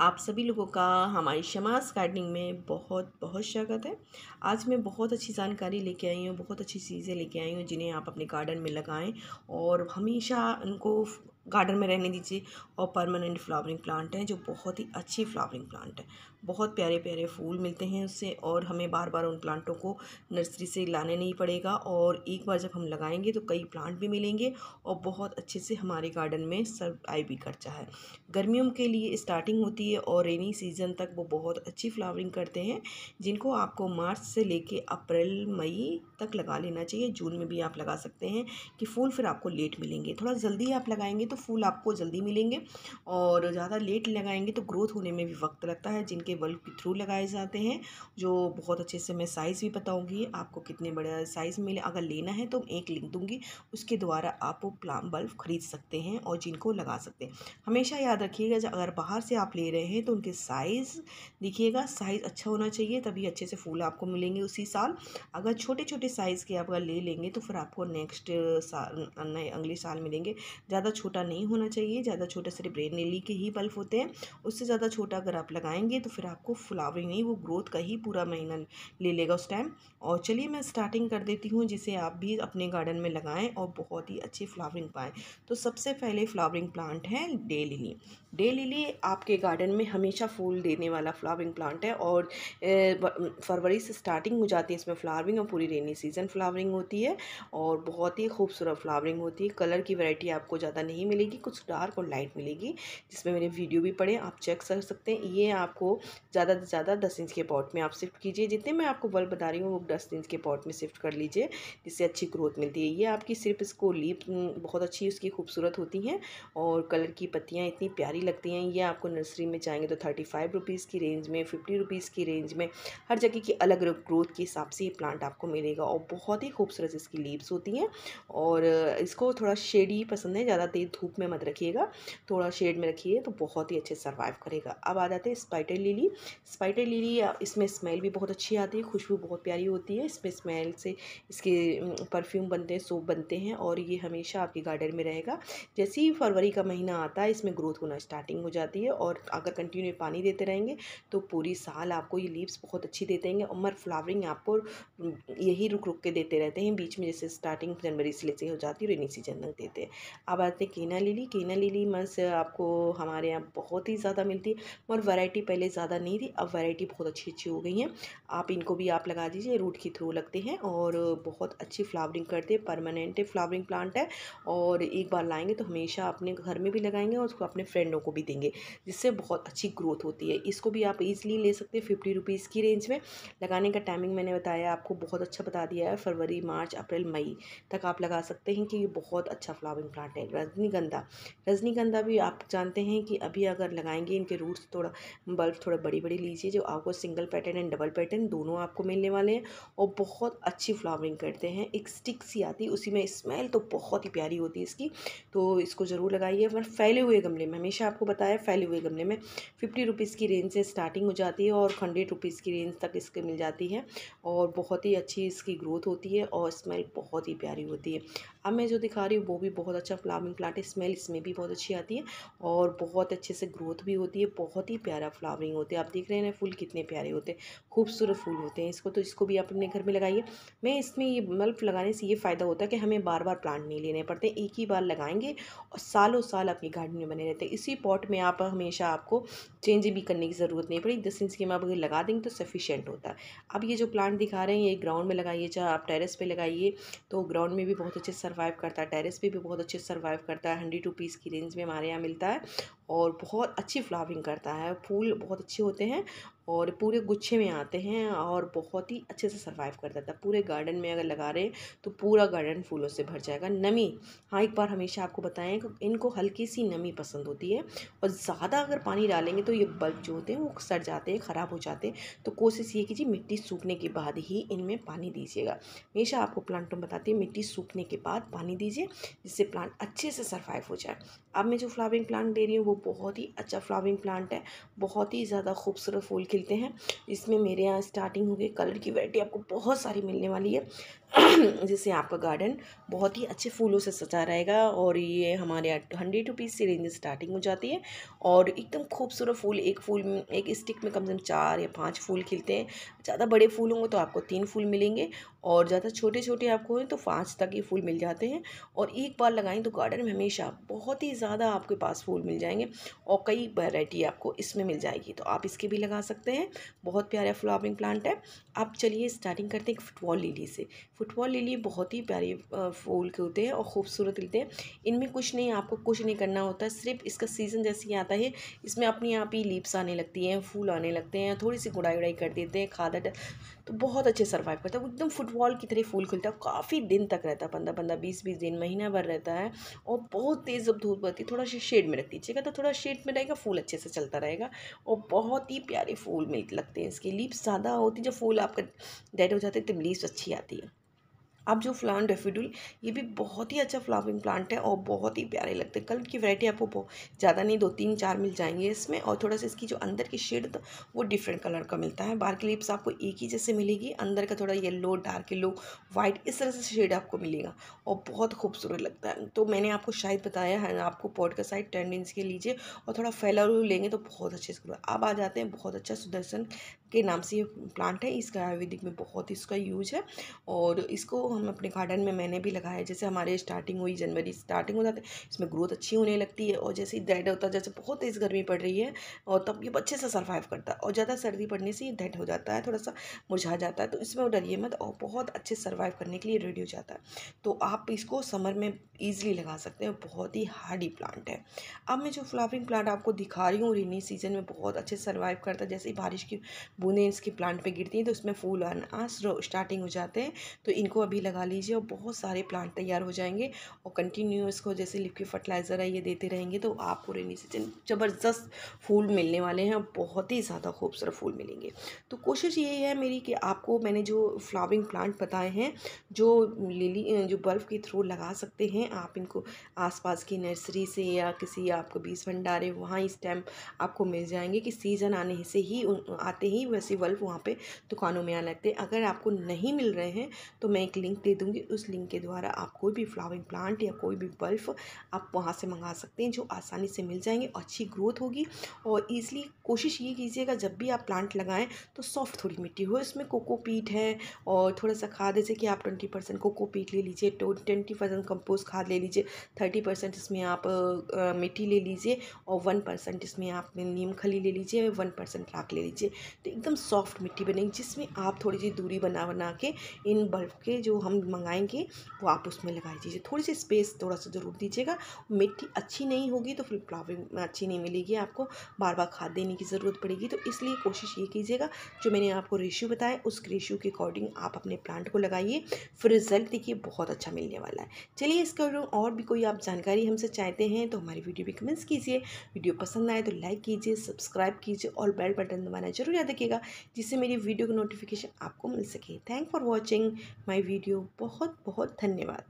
आप सभी लोगों का हमारी शमास गार्डनिंग में बहुत बहुत स्वागत है आज मैं बहुत अच्छी जानकारी लेके आई हूँ बहुत अच्छी चीज़ें लेके आई हूँ जिन्हें आप अपने गार्डन में लगाएं और हमेशा उनको गार्डन में रहने दीजिए और परमानेंट फ्लावरिंग प्लांट है जो बहुत ही अच्छी फ्लावरिंग प्लांट है बहुत प्यारे प्यारे फूल मिलते हैं उससे और हमें बार बार उन प्लांटों को नर्सरी से लाने नहीं पड़ेगा और एक बार जब हम लगाएंगे तो कई प्लांट भी मिलेंगे और बहुत अच्छे से हमारे गार्डन में सर्वाइव भी करता है गर्मियों के लिए स्टार्टिंग होती है और रेनी सीजन तक वो बहुत अच्छी फ्लावरिंग करते हैं जिनको आपको मार्च से लेके अप्रैल मई तक लगा लेना चाहिए जून में भी आप लगा सकते हैं कि फूल फिर आपको लेट मिलेंगे थोड़ा जल्दी आप लगाएंगे तो तो फूल आपको जल्दी मिलेंगे और ज़्यादा लेट लगाएंगे तो ग्रोथ होने में भी वक्त लगता है जिनके बल्ब के थ्रू लगाए जाते हैं जो बहुत अच्छे से मैं साइज़ भी बताऊँगी आपको कितने बड़े साइज़ मिले अगर लेना है तो एक लिंक दूँगी उसके द्वारा आप वो प्लाम बल्ब खरीद सकते हैं और जिनको लगा सकते हैं हमेशा याद रखिएगा अगर बाहर से आप ले रहे हैं तो उनके साइज़ देखिएगा साइज़ अच्छा होना चाहिए तभी अच्छे से फूल आपको मिलेंगे उसी साल अगर छोटे छोटे साइज़ के आप अगर ले लेंगे तो फिर आपको नेक्स्ट साल अगले साल मिलेंगे ज़्यादा छोटा छोटा नहीं होना चाहिए ज़्यादा छोटा सिर्फ रेड नीली के ही बल्ब होते हैं उससे ज़्यादा छोटा अगर आप लगाएंगे तो फिर आपको फ्लावरिंग नहीं वो ग्रोथ का ही पूरा महीना ले लेगा उस टाइम और चलिए मैं स्टार्टिंग कर देती हूँ जिसे आप भी अपने गार्डन में लगाएं और बहुत ही अच्छी फ्लावरिंग पाएँ तो सबसे पहले फ्लावरिंग प्लांट है डे लिली डे लिली आपके गार्डन में हमेशा फूल देने वाला फ्लावरिंग प्लांट है और फरवरी से स्टार्टिंग हो जाती है इसमें फ्लावरिंग और पूरी रेनी सीजन फ्लावरिंग होती है और बहुत ही खूबसूरत फ्लावरिंग होती है कलर की वैरायटी आपको ज़्यादा नहीं मिलेगी कुछ डार्क और लाइट मिलेगी जिसमें मैंने वीडियो भी पड़े आप चेक कर सकते हैं ये आपको ज़्यादा से ज़्यादा दस इंच के पॉट में आप शिफ्ट कीजिए जितने मैं आपको बल्ब बता रही हूँ वो दस इंच के पॉट में शिफ्ट कर लीजिए जिससे अच्छी ग्रोथ मिलती है ये आपकी सिर्फ इसको लीप बहुत अच्छी उसकी खूबसूरत होती हैं और कलर की पत्तियाँ इतनी प्यारी लगती हैं ये आपको नर्सरी में चाहेंगे तो थर्टी फाइव रुपीज़ की रेंज में फिफ्टी रुपीज़ की रेंज में हर जगह की अलग अलग ग्रोथ के हिसाब से ये प्लांट आपको मिलेगा और बहुत ही खूबसूरत इसकी लीव्स होती हैं और इसको थोड़ा शेडी पसंद है ज़्यादा तेज धूप में मत रखिएगा थोड़ा शेड में रखिए तो बहुत ही अच्छे सर्वाइव करेगा अब आ जाते हैं स्पाइटर लिली स्पाइटर लिली इसमें स्मेल भी बहुत अच्छी आती है खुशबू बहुत प्यारी होती है इसमें स्मेल से इसके परफ्यूम बनते हैं सोप बनते हैं और ये हमेशा आपके गार्डन में रहेगा जैसे ही फरवरी का महीना आता है इसमें ग्रोथ होना स्टार्टिंग हो जाती है और अगर कंटिन्यू पानी देते रहेंगे तो पूरी साल आपको ये लीव्स बहुत अच्छी देते रहेंगे और फ्लावरिंग आपको यही रुक रुक के देते रहते हैं बीच में जैसे स्टार्टिंग जनवरी से लेते हो जाती है रेनी सीजन तक देते हैं अब आते हैं कीना लिली केना लिली मस आपको हमारे यहाँ बहुत ही ज़्यादा मिलती है और वैरायटी पहले ज़्यादा नहीं थी अब वैरायटी बहुत अच्छी अच्छी हो गई है आप इनको भी आप लगा दीजिए रूट के थ्रू लगते हैं और बहुत अच्छी फ्लावरिंग करते हैं परमानेंट फ्लावरिंग प्लांट है और एक बार लाएँगे तो हमेशा अपने घर में भी लगाएंगे और उसको अपने फ्रेंडों को भी देंगे जिससे बहुत अच्छी ग्रोथ होती है इसको भी आप ईजिली ले सकते हैं फिफ्टी रुपीज़ की रेंज में लगाने का टाइमिंग मैंने बताया आपको बहुत अच्छा बता दिया है फरवरी मार्च अप्रैल मई तक आप लगा सकते हैं कि ये बहुत अच्छा फ्लावरिंग प्लांट है रजनीगंधा रजनीगंधा रजनीगंधा भी आप जानते हैं कि अभी अगर लगाएंगे इनके रूट्स थोड़ा बल्ब थोड़ा बड़ी बड़ी लीजिए जो आपको single pattern and double pattern दोनों आपको मिलने वाले हैं और बहुत अच्छी फ्लावरिंग करते हैं एक स्टिक सी आती है उसी में स्मेल तो बहुत ही प्यारी होती है इसकी तो इसको ज़रूर लगाइए पर फैले हुए गमले में हमेशा आपको बताया फैले हुए गमले में फिफ्टी रुपीज़ की रेंज से स्टार्टिंग हो जाती है और हंड्रेड रुपीज़ की रेंज तक इसके मिल जाती है और बहुत ही अच्छी इसकी ग्रोथ होती है और स्मेल बहुत ही प्यारी होती है अब मैं जो दिखा रही हूँ वो भी बहुत अच्छा फ्लावरिंग प्लांट है स्मेल इसमें भी बहुत अच्छी आती है और बहुत अच्छे से ग्रोथ भी होती है बहुत ही प्यारा फ्लावरिंग होती है आप देख रहे हैं ना फूल कितने प्यारे होते हैं खूबसूरत फूल होते हैं इसको तो इसको भी आप अपने घर में लगाइए मैं इसमें ये बल्ब लगाने से ये फ़ायदा होता है कि हमें बार बार प्लांट नहीं लेने पड़ते एक ही बार लगाएंगे और सालों साल अपनी गार्डन में बने रहते हैं इसी पॉट में आप हमेशा आपको चेंज भी करने की ज़रूरत नहीं पड़ी दस इंच के मैं आप अगर लगा देंगे तो सफिशेंट होता है अब ये जो प्लांट दिखा रहे हैं ये ग्राउंड में लगाइए चाहे आप टेरेस पर लगाइए तो ग्राउंड में भी बहुत अच्छे सर्वाइव करता है टेरेस पर भी बहुत अच्छे सर्वाइव करता है है हंड्रेड रुपीज़ की रेंज में हमारे यहाँ मिलता है और बहुत अच्छी फ्लावरिंग करता है फूल बहुत अच्छे होते हैं और पूरे गुच्छे में आते हैं और बहुत ही अच्छे से सर्वाइव कर जाता है पूरे गार्डन में अगर लगा रहे हैं तो पूरा गार्डन फूलों से भर जाएगा नमी हाँ एक बार हमेशा आपको बताएं कि इनको हल्की सी नमी पसंद होती है और ज़्यादा अगर पानी डालेंगे तो ये बल्ब जो होते हैं वो सड़ जाते हैं ख़राब हो जाते हैं तो कोशिश ये कीजिए मिट्टी सूखने के बाद ही इनमें पानी दीजिएगा हमेशा आपको में बताती है मिट्टी सूखने के बाद पानी दीजिए जिससे प्लांट अच्छे से सर्वाइव हो जाए अब मैं जो फ्लावरिंग प्लांट दे रही हूँ वो बहुत ही अच्छा फ्लावरिंग प्लांट है बहुत ही ज़्यादा खूबसूरत फूल खिलते हैं इसमें मेरे यहाँ स्टार्टिंग हो गई कलर की वैरायटी आपको बहुत सारी मिलने वाली है जिससे आपका गार्डन बहुत ही अच्छे फूलों से सजा रहेगा और ये हमारे यहाँ हंड्रेड रुपीज़ से रेंज स्टार्टिंग हो जाती है और एकदम खूबसूरत फूल एक फूल एक स्टिक में कम से कम चार या पाँच फूल खिलते हैं ज़्यादा बड़े फूल होंगे तो आपको तीन फूल मिलेंगे और ज़्यादा छोटे छोटे आपको हैं तो पाँच तक ये फूल मिल जाते हैं और एक बार लगाएं तो गार्डन में हमेशा बहुत ही ज़्यादा आपके पास फूल मिल जाएंगे और कई वैरायटी आपको इसमें मिल जाएगी तो आप इसके भी लगा सकते हैं बहुत प्यारा फ्लावरिंग प्लांट है आप चलिए स्टार्टिंग करते हैं फुटबॉल लिली से फुटबॉल लिली बहुत ही प्यारे फूल के होते हैं और ख़ूबसूरत लेते हैं इनमें कुछ नहीं आपको कुछ नहीं करना होता सिर्फ इसका सीज़न जैसे ही आता है इसमें अपने आप ही लीप्स आने लगती हैं फूल आने लगते हैं थोड़ी सी गुड़ाई उड़ाई कर देते हैं खादा तो बहुत अच्छे सर्वाइव करता है एकदम फुट वॉल की तरह फूल खिलता है काफ़ी दिन तक रहता है पंद्रह पंद्रह बीस बीस दिन महीना भर रहता है और बहुत तेज़ जब धूप होती है थोड़ा सा शेड में रख दीजिएगा तो थोड़ा शेड में रहेगा फूल अच्छे से चलता रहेगा और बहुत ही प्यारे फूल मिल लगते हैं इसकी लीव्स ज़्यादा होती जब फूल आपका डेड हो जाते हैं तो लीप्स अच्छी आती है अब जो फ्लावर डेफिडुल ये भी बहुत ही अच्छा फ्लावरिंग प्लांट है और बहुत ही प्यारे लगते हैं कलर की वैरायटी आपको बहुत ज़्यादा नहीं दो तीन चार मिल जाएंगे इसमें और थोड़ा सा इसकी जो अंदर की शेड वो डिफरेंट कलर का मिलता है बाहर की लिप्स आपको एक ही जैसे मिलेगी अंदर का थोड़ा येलो डार्क येलो वाइट इस तरह से शेड आपको मिलेगा और बहुत खूबसूरत लगता है तो मैंने आपको शायद बताया है आपको पॉट का साइड टेन के लीजिए और थोड़ा फैला लेंगे तो बहुत अच्छे से अब आ जाते हैं बहुत अच्छा सुदर्शन के नाम से ये प्लांट है इसका आयुर्वेदिक में बहुत इसका यूज है और इसको हम अपने गार्डन में मैंने भी लगाया जैसे हमारे स्टार्टिंग हुई जनवरी स्टार्टिंग हो जाती है इसमें ग्रोथ अच्छी होने लगती है और जैसे ही डेड होता है जैसे बहुत तेज़ गर्मी पड़ रही है और तब ये अच्छे से सर्वाइव करता है और ज़्यादा सर्दी पड़ने से ये डेड हो जाता है थोड़ा सा मुरझा जाता है तो इसमें डरिए मत और बहुत अच्छे सर्वाइव करने के लिए रेडी हो जाता है तो आप इसको समर में ईजिली लगा सकते हैं बहुत ही हार्डी प्लांट है अब मैं जो फ्लावरिंग प्लांट आपको दिखा रही हूँ रेनी सीजन में बहुत अच्छे सर्वाइव करता है जैसे ही बारिश की बूंदें इसकी प्लांट पे गिरती हैं तो उसमें फूल आना स्टार्टिंग हो जाते हैं तो इनको अभी लगा लीजिए और बहुत सारे प्लांट तैयार हो जाएंगे और कंटिन्यू इसको जैसे लिक्विड फर्टिलाइज़र है ये देते रहेंगे तो आपको रेनी सीजन ज़बरदस्त फूल मिलने वाले हैं और बहुत ही ज़्यादा खूबसूरत फूल मिलेंगे तो कोशिश ये है मेरी कि आपको मैंने जो फ्लावरिंग प्लांट बताए हैं जो लिली जो बर्फ़ के थ्रू लगा सकते हैं आप इनको आसपास की नर्सरी से या किसी आपको बीज भंडारे वहाँ इस टाइम आपको मिल जाएंगे कि सीज़न आने से ही आते ही वैसे बल्ब वहाँ पे दुकानों में आने लगते हैं अगर आपको नहीं मिल रहे हैं तो मैं एक लिंक दे दूँगी उस लिंक के द्वारा आप कोई भी फ्लावरिंग प्लांट या कोई भी बल्ब आप वहाँ से मंगा सकते हैं जो आसानी से मिल जाएंगे अच्छी ग्रोथ होगी और ईज़िली कोशिश ये कीजिएगा जब भी आप प्लांट लगाएँ तो सॉफ्ट थोड़ी मिट्टी हो इसमें कोकोपीट है और थोड़ा सा खाद जैसे कि आप ट्वेंटी परसेंट कोकोपीट ले लीजिए ट्वेंटी परसेंट कंपोस्ट खाद ले लीजिए थर्टी परसेंट इसमें आप मिट्टी ले लीजिए और वन परसेंट इसमें आप नीम खली ले लीजिए वन परसेंट राख ले लीजिए तो एकदम सॉफ्ट मिट्टी बनेगी जिसमें आप थोड़ी सी दूरी बना बना के इन बल्ब के जो हम मंगाएंगे वो आप उसमें लगा दीजिए थोड़ी सी स्पेस थोड़ा सा ज़रूर दीजिएगा मिट्टी अच्छी नहीं होगी तो फिर प्रॉब्लम अच्छी नहीं मिलेगी आपको बार बार खाद देने की ज़रूरत पड़ेगी तो इसलिए कोशिश ये कीजिएगा जो मैंने आपको रेशियो बताया उस रेशियो के अकॉर्डिंग आप अपने प्लांट को लगाइए फिर रिजल्ट देखिए बहुत अच्छा मिलने वाला है चलिए इसके और भी कोई आप जानकारी हमसे चाहते हैं तो हमारी वीडियो भी कमेंट्स कीजिए वीडियो पसंद आए तो लाइक कीजिए सब्सक्राइब कीजिए और बेल बटन दबाना जरूर याद रखिएगा कीजिएगा जिससे मेरी वीडियो की नोटिफिकेशन आपको मिल सके thank for watching my video बहुत बहुत धन्यवाद